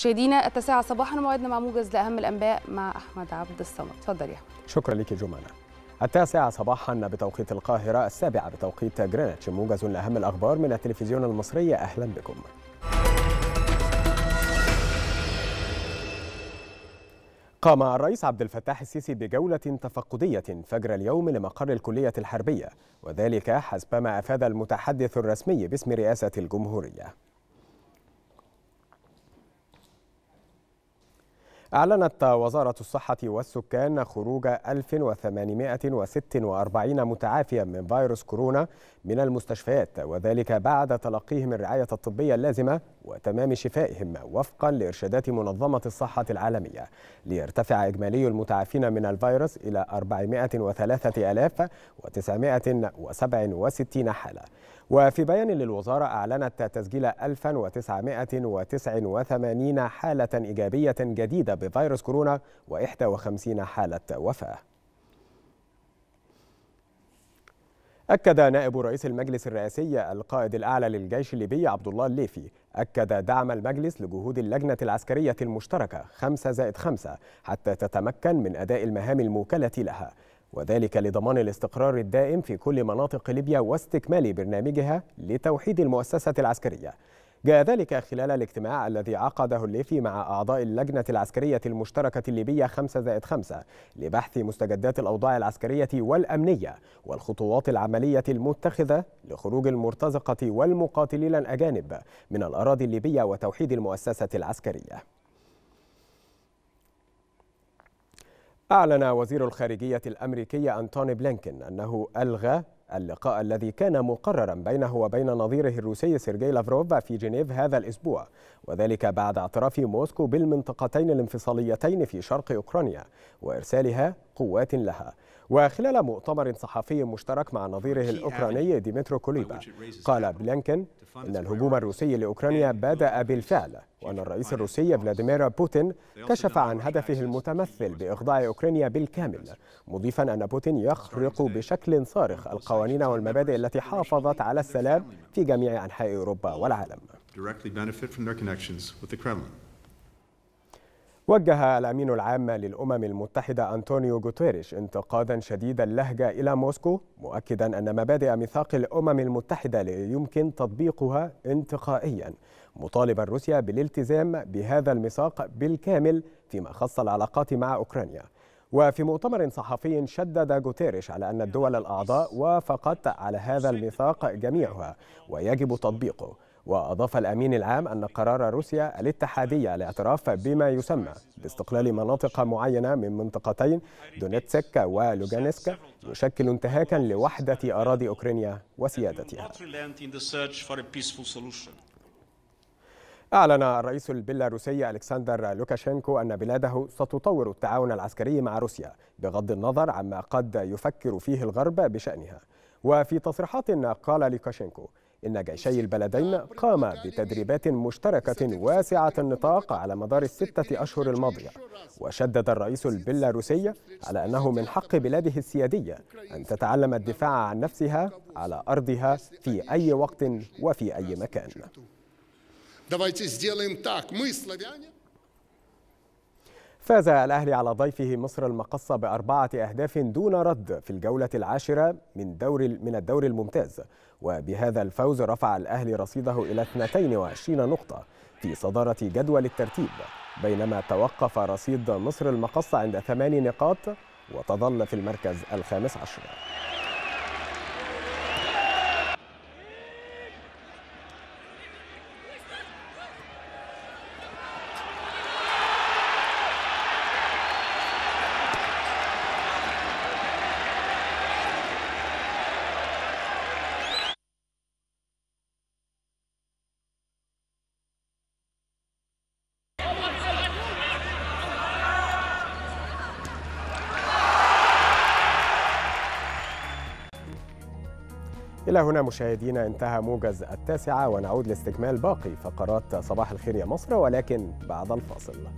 مشاهدينا التاسعة صباحا موعدنا مع موجز لأهم الأنباء مع أحمد عبد الصمد تفضل يا أحمد شكرا لك جمانة التاسعة صباحا بتوقيت القاهرة السابعة بتوقيت جرينتش موجز لأهم الأخبار من التلفزيون المصري أهلا بكم قام الرئيس عبد الفتاح السيسي بجولة تفقدية فجر اليوم لمقر الكلية الحربية وذلك حسب ما أفاد المتحدث الرسمي باسم رئاسة الجمهورية أعلنت وزارة الصحة والسكان خروج 1846 متعافيا من فيروس كورونا من المستشفيات وذلك بعد تلقيهم الرعاية الطبية اللازمة وتمام شفائهم وفقا لإرشادات منظمة الصحة العالمية ليرتفع إجمالي المتعافين من الفيروس إلى 403967 حالة وفي بيان للوزارة أعلنت تسجيل 1989 حالة إيجابية جديدة بفيروس كورونا و51 حالة وفاة أكد نائب رئيس المجلس الرئاسي القائد الأعلى للجيش الليبي عبد الله الليفي أكد دعم المجلس لجهود اللجنة العسكرية المشتركة 5 زائد 5 حتى تتمكن من أداء المهام الموكلة لها وذلك لضمان الاستقرار الدائم في كل مناطق ليبيا واستكمال برنامجها لتوحيد المؤسسة العسكرية جاء ذلك خلال الاجتماع الذي عقده الليفي مع أعضاء اللجنة العسكرية المشتركة الليبية 5 زائد 5 لبحث مستجدات الأوضاع العسكرية والأمنية والخطوات العملية المتخذة لخروج المرتزقة والمقاتلين الأجانب من الأراضي الليبية وتوحيد المؤسسة العسكرية أعلن وزير الخارجية الأمريكي أنتوني بلينكن أنه ألغى اللقاء الذي كان مقررا بينه وبين نظيره الروسي سيرجي لافروف في جنيف هذا الأسبوع وذلك بعد اعتراف موسكو بالمنطقتين الانفصاليتين في شرق أوكرانيا وإرسالها قوات لها وخلال مؤتمر صحفي مشترك مع نظيره الأوكراني ديمترو كوليبا قال بلينكن إن الهجوم الروسي لأوكرانيا بدأ بالفعل وأن الرئيس الروسي فلاديمير بوتين كشف عن هدفه المتمثل بإخضاع أوكرانيا بالكامل مضيفا أن بوتين يخرق بشكل صارخ القوانين والمبادئ التي حافظت على السلام في جميع أنحاء أوروبا والعالم وجه الأمين العام للأمم المتحدة أنطونيو غوتيريش انتقادا شديد اللهجة إلى موسكو مؤكدا أن مبادئ ميثاق الأمم المتحدة لا يمكن تطبيقها انتقائيا مطالبا روسيا بالالتزام بهذا الميثاق بالكامل فيما خص العلاقات مع أوكرانيا وفي مؤتمر صحفي شدد غوتيريش على أن الدول الأعضاء وافقت على هذا الميثاق جميعها ويجب تطبيقه وأضاف الأمين العام أن قرار روسيا الاتحادية الاعتراف بما يسمى باستقلال مناطق معينة من منطقتين دونيتسك ولوغانسك يشكل انتهاكا لوحدة أراضي أوكرانيا وسيادتها أعلن الرئيس البيلاروسي ألكسندر لوكاشينكو أن بلاده ستطور التعاون العسكري مع روسيا بغض النظر عما قد يفكر فيه الغرب بشأنها وفي تصريحات قال لوكاشينكو إن جيشي البلدين قام بتدريبات مشتركة واسعة النطاق على مدار الستة أشهر الماضية وشدد الرئيس البيلاروسي على أنه من حق بلاده السيادية أن تتعلم الدفاع عن نفسها على أرضها في أي وقت وفي أي مكان. فاز الأهلي على ضيفه مصر المقصة بأربعة أهداف دون رد في الجولة العاشرة من دور من الدوري الممتاز وبهذا الفوز رفع الأهلي رصيده إلى 22 نقطة في صدارة جدول الترتيب بينما توقف رصيد مصر المقصة عند ثمان نقاط وتظل في المركز الخامس عشر إلى هنا مشاهدينا انتهى موجز التاسعة ونعود لاستكمال باقي فقرات صباح الخير يا مصر ولكن بعد الفاصل